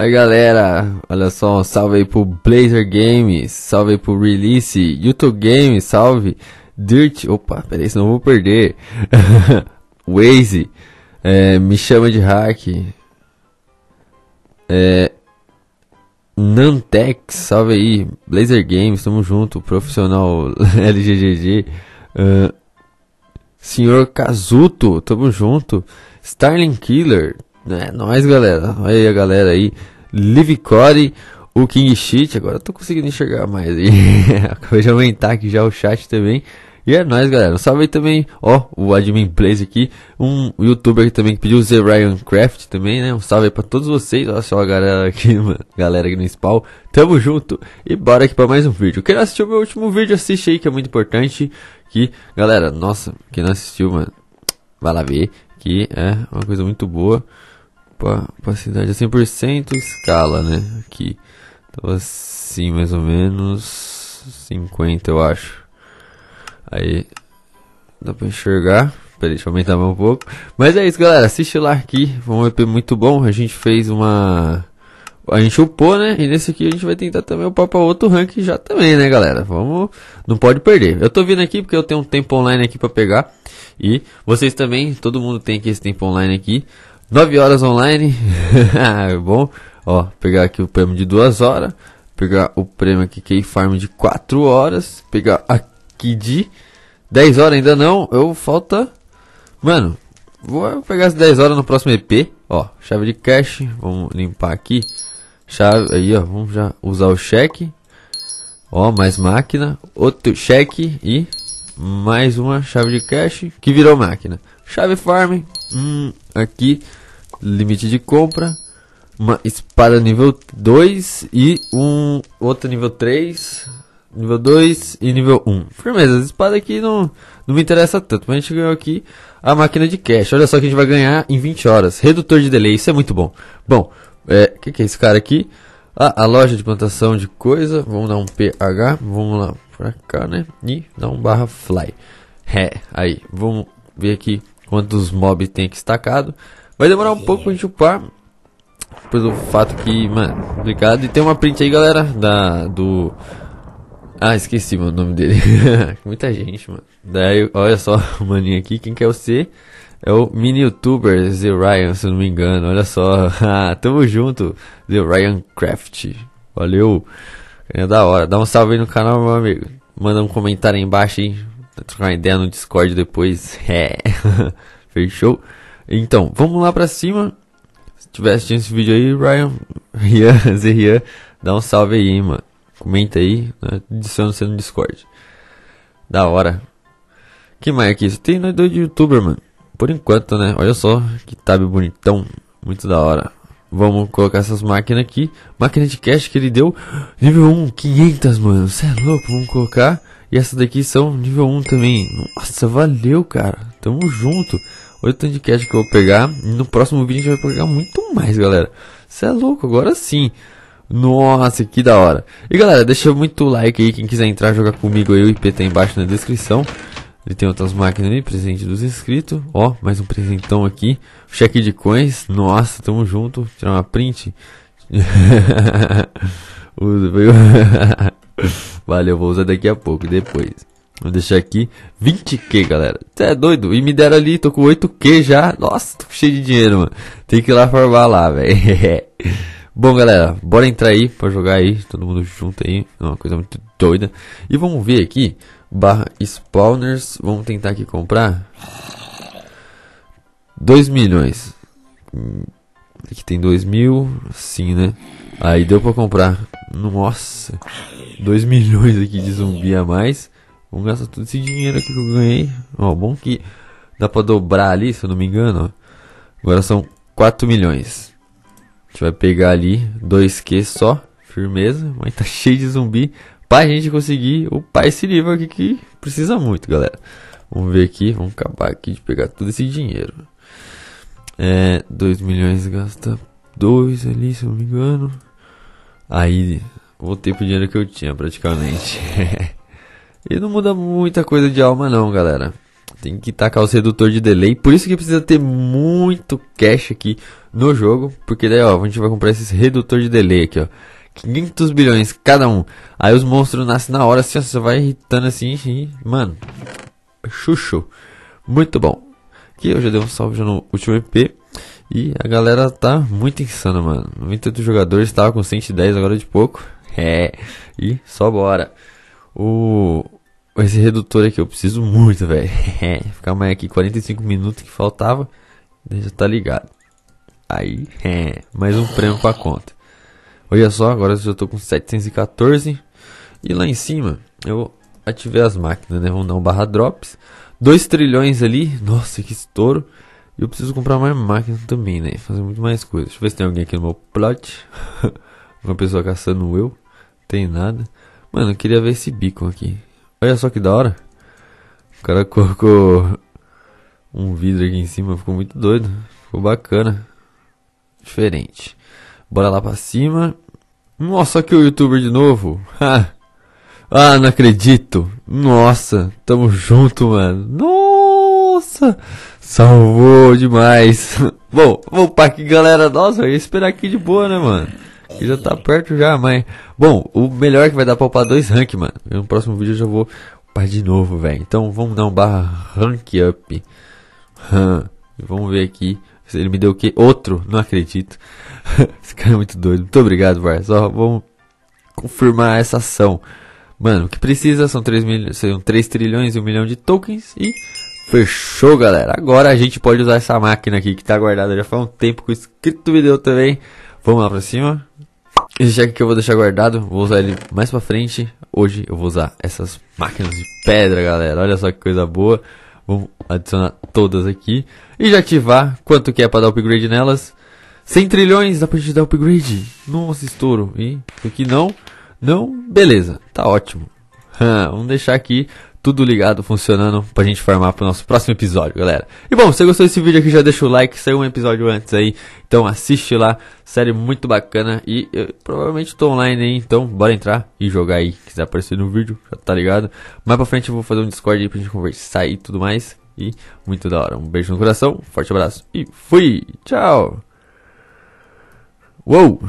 Aí galera, olha só, salve aí pro Blazer Games, salve aí pro Release, YouTube Games, salve, Dirt, opa, peraí, senão eu vou perder, Waze, é, me chama de hack, é, Nantex, salve aí, Blazer Games, tamo junto, profissional LGGG, uh, Senhor Kazuto, tamo junto, Starling Killer, é nóis, galera. Olha aí a galera aí. Livicore, o King Shit Agora eu tô conseguindo enxergar mais aí. Acabei de aumentar aqui já o chat também. E é nóis, galera. Um salve aí também, ó, o Admin Plays aqui. Um youtuber aqui também que pediu o Z Ryan Craft também, né? Um salve aí pra todos vocês. Olha só a galera aqui, mano. Galera aqui no spawn. Tamo junto e bora aqui pra mais um vídeo. Quem não assistiu o meu último vídeo, assiste aí que é muito importante. Que, galera, nossa, quem não assistiu, mano, vai lá ver. Que é uma coisa muito boa capacidade é 100%, escala, né? Aqui. Tava assim, mais ou menos 50, eu acho. Aí dá pra enxergar. Peraí, deixa eu aumentar mais um pouco. Mas é isso, galera. Assiste lá aqui. Foi um EP muito bom. A gente fez uma. A gente upou, né? E nesse aqui a gente vai tentar também upar pra outro rank já também, né, galera? Vamos. Não pode perder. Eu tô vindo aqui porque eu tenho um tempo online aqui pra pegar. E vocês também, todo mundo tem aqui esse tempo online aqui. 9 horas online. Bom, ó, pegar aqui o prêmio de 2 horas. Pegar o prêmio aqui que farm de 4 horas. Pegar aqui de 10 horas ainda não. Eu falta. Mano, vou pegar as 10 horas no próximo EP. Ó, chave de cash, Vamos limpar aqui. Chave aí, ó. Vamos já usar o cheque. Ó, mais máquina. Outro cheque e mais uma chave de cache que virou máquina. Chave farm, hum, aqui, limite de compra, uma espada nível 2 e um outro nível 3, nível 2 e nível 1. Firmeza, as espadas aqui não, não me interessa tanto, mas a gente ganhou aqui a máquina de cash. Olha só que a gente vai ganhar em 20 horas. Redutor de delay, isso é muito bom. Bom, o é, que, que é esse cara aqui? Ah, a loja de plantação de coisa, vamos dar um PH, vamos lá, pra cá, né? E dá um barra fly. É, aí, vamos ver aqui quantos mob tem que estacado. Vai demorar um pouco pra gente upar. Pelo fato que, mano, Obrigado. E tem uma print aí, galera, da, do... Ah, esqueci mano, o nome dele. Muita gente, mano. Daí, olha só, maninho aqui, quem quer é você? É o mini youtuber The Ryan, se não me engano. Olha só. Ah, tamo junto, The Ryan Craft. Valeu. É da hora. Dá um salve aí no canal, meu amigo. Manda um comentário aí embaixo aí. Trocar uma ideia no Discord depois. É. Fechou? Então, vamos lá pra cima. Se tiver assistindo esse vídeo aí, Ryan, Rian, Zé Rian, dá um salve aí, mano. Comenta aí, né? adiciona você no Discord. Da hora. Que mais aqui? Isso tem nós dois de youtuber, mano. Por enquanto, né? Olha só que tab bonitão. Muito da hora. Vamos colocar essas máquinas aqui. Máquina de cash que ele deu nível 1, 500, mano. Você é louco, vamos colocar. E essas daqui são nível 1 também. Nossa, valeu, cara. Tamo junto. Olha o tanto de cash que eu vou pegar. E no próximo vídeo a gente vai pegar muito mais, galera. Você é louco, agora sim. Nossa, que da hora. E galera, deixa muito like aí. Quem quiser entrar, jogar comigo aí. O IP tá embaixo na descrição. Ele tem outras máquinas ali, presente dos inscritos. Ó, mais um presentão aqui. Cheque de coins. Nossa, tamo junto. tirar uma print. Valeu, vou usar daqui a pouco, depois. Vou deixar aqui 20k, galera. Você é doido? E me deram ali, tô com 8k já. Nossa, tô cheio de dinheiro, mano. Tem que ir lá formar lá, velho. Bom, galera, bora entrar aí pra jogar aí. Todo mundo junto aí. É uma coisa muito doida. E vamos ver aqui barra spawners. Vamos tentar aqui comprar. 2 milhões. Hum, aqui tem 2 mil. Sim, né? Aí deu pra comprar. Nossa. 2 milhões aqui de zumbi a mais. Vamos gastar todo esse dinheiro aqui que eu ganhei. Ó, bom que dá pra dobrar ali, se eu não me engano. Agora são 4 milhões. A gente vai pegar ali 2Q só. Firmeza. Mas tá cheio de zumbi pra gente conseguir upar esse livro aqui que precisa muito, galera. Vamos ver aqui, vamos acabar aqui de pegar todo esse dinheiro. É, 2 milhões gasta 2 ali, se não me engano. Aí, voltei pro dinheiro que eu tinha praticamente. e não muda muita coisa de alma não, galera. Tem que tacar os redutor de delay. Por isso que precisa ter muito cash aqui no jogo. Porque daí, ó, a gente vai comprar esses redutor de delay aqui, ó. 500 bilhões cada um. Aí os monstros nascem na hora, assim, você vai irritando assim, e, mano. Chuchu. Muito bom. Aqui eu já dei um salve já no último EP. E a galera tá muito insana, mano. 98 jogadores, tava com 110 agora de pouco. É, e só bora. O. Esse redutor aqui eu preciso muito, velho. É, ficar mais aqui 45 minutos que faltava. Já tá ligado. Aí, é, mais um prêmio pra conta. Olha só, agora eu já estou com 714. E lá em cima, eu ativei as máquinas, né? Vamos dar um barra drops. 2 trilhões ali. Nossa, que estouro. E eu preciso comprar mais máquinas também, né? Fazer muito mais coisas. Deixa eu ver se tem alguém aqui no meu plot. Uma pessoa caçando eu. Tem nada. Mano, eu queria ver esse bico aqui. Olha só que da hora. O cara colocou um vidro aqui em cima. Ficou muito doido. Ficou bacana. Diferente. Bora lá pra cima. Nossa, aqui o youtuber de novo. ah, não acredito. Nossa, tamo junto, mano. Nossa, salvou demais. Bom, vamos pra aqui, galera. Nossa, eu ia esperar aqui de boa, né, mano? Que já tá perto já, mas... Bom, o melhor é que vai dar pra upar dois rank, mano. No próximo vídeo eu já vou upar de novo, velho. Então vamos dar um barra rank up. Hum. Vamos ver aqui ele me deu o quê? Outro? Não acredito. Esse cara é muito doido. Muito obrigado, VAR. Só vamos confirmar essa ação. Mano, o que precisa são 3, mil... são 3 trilhões e 1 milhão de tokens e fechou, galera. Agora a gente pode usar essa máquina aqui que tá guardada já faz um tempo que o inscrito me deu também. Vamos lá pra cima. Esse cheque que eu vou deixar guardado, vou usar ele mais pra frente. Hoje eu vou usar essas máquinas de pedra, galera. Olha só que coisa boa. Vou adicionar todas aqui. E já ativar quanto que é para dar upgrade nelas. 100 trilhões dá pra gente dar upgrade. Nossa, estouro. E aqui não. Não, beleza. Tá ótimo. Vamos deixar aqui tudo ligado, funcionando pra gente formar pro nosso próximo episódio, galera. E bom, se você gostou desse vídeo aqui, já deixa o like, saiu um episódio antes aí, então assiste lá, série muito bacana e eu, provavelmente tô online aí, então bora entrar e jogar aí. Se quiser aparecer no vídeo, já tá ligado. Mais pra frente eu vou fazer um Discord aí pra gente conversar e tudo mais. E muito da hora. Um beijo no coração, forte abraço e fui! Tchau! Uou!